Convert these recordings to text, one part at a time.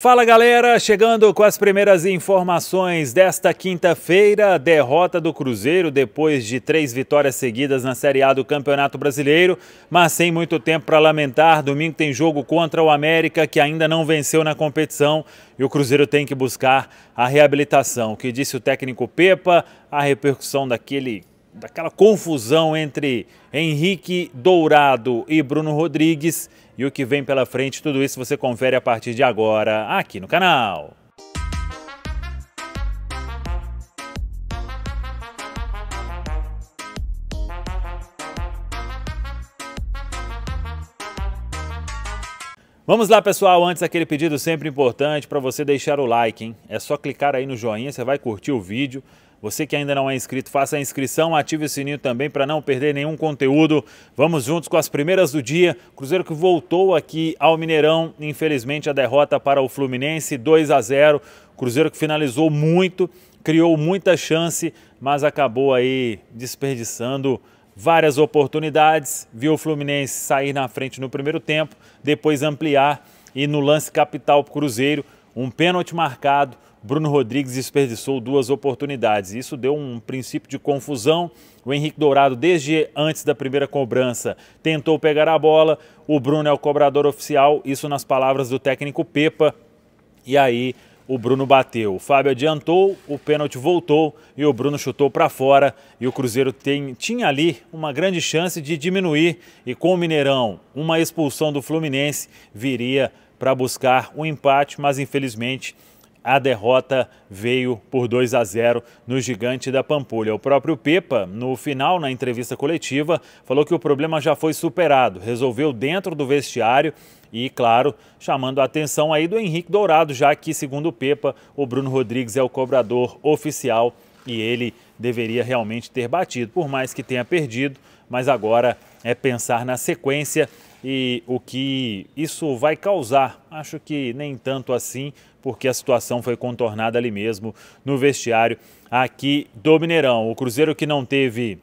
Fala galera, chegando com as primeiras informações desta quinta-feira, derrota do Cruzeiro depois de três vitórias seguidas na Série A do Campeonato Brasileiro, mas sem muito tempo para lamentar. Domingo tem jogo contra o América que ainda não venceu na competição e o Cruzeiro tem que buscar a reabilitação. O que disse o técnico Pepa, a repercussão daquele daquela confusão entre Henrique Dourado e Bruno Rodrigues e o que vem pela frente, tudo isso você confere a partir de agora aqui no canal. Vamos lá, pessoal. Antes, aquele pedido sempre importante para você deixar o like, hein? É só clicar aí no joinha, você vai curtir o vídeo. Você que ainda não é inscrito, faça a inscrição, ative o sininho também para não perder nenhum conteúdo. Vamos juntos com as primeiras do dia. Cruzeiro que voltou aqui ao Mineirão, infelizmente a derrota para o Fluminense 2 a 0. Cruzeiro que finalizou muito, criou muita chance, mas acabou aí desperdiçando várias oportunidades. Viu o Fluminense sair na frente no primeiro tempo, depois ampliar e no lance capital para o Cruzeiro um pênalti marcado, Bruno Rodrigues desperdiçou duas oportunidades. Isso deu um princípio de confusão. O Henrique Dourado, desde antes da primeira cobrança, tentou pegar a bola. O Bruno é o cobrador oficial, isso nas palavras do técnico Pepa. E aí o Bruno bateu. O Fábio adiantou, o pênalti voltou e o Bruno chutou para fora. E o Cruzeiro tem, tinha ali uma grande chance de diminuir. E com o Mineirão, uma expulsão do Fluminense viria para buscar um empate, mas infelizmente a derrota veio por 2 a 0 no gigante da Pampulha. O próprio Pepa, no final, na entrevista coletiva, falou que o problema já foi superado, resolveu dentro do vestiário e, claro, chamando a atenção aí do Henrique Dourado, já que, segundo o Pepa, o Bruno Rodrigues é o cobrador oficial e ele deveria realmente ter batido. Por mais que tenha perdido, mas agora é pensar na sequência e o que isso vai causar. Acho que nem tanto assim, porque a situação foi contornada ali mesmo no vestiário aqui do Mineirão. O Cruzeiro que não teve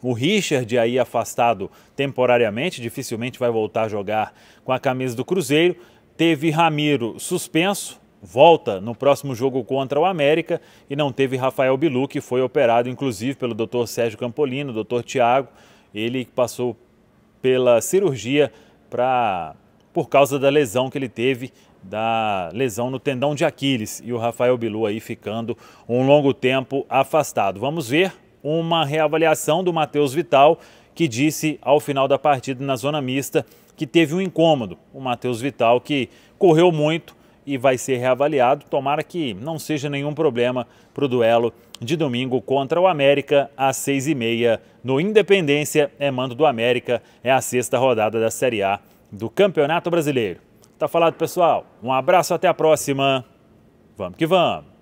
o Richard aí afastado temporariamente, dificilmente vai voltar a jogar com a camisa do Cruzeiro. Teve Ramiro suspenso, volta no próximo jogo contra o América e não teve Rafael Bilu, que foi operado inclusive pelo Dr. Sérgio Campolino, Dr. Tiago, ele passou pela cirurgia pra, por causa da lesão que ele teve, da lesão no tendão de Aquiles. E o Rafael Bilu aí ficando um longo tempo afastado. Vamos ver uma reavaliação do Matheus Vital, que disse ao final da partida na zona mista que teve um incômodo. O Matheus Vital que correu muito, e vai ser reavaliado. Tomara que não seja nenhum problema para o duelo de domingo contra o América às seis e meia no Independência. É mando do América, é a sexta rodada da Série A do Campeonato Brasileiro. Tá falado, pessoal? Um abraço, até a próxima. Vamos que vamos!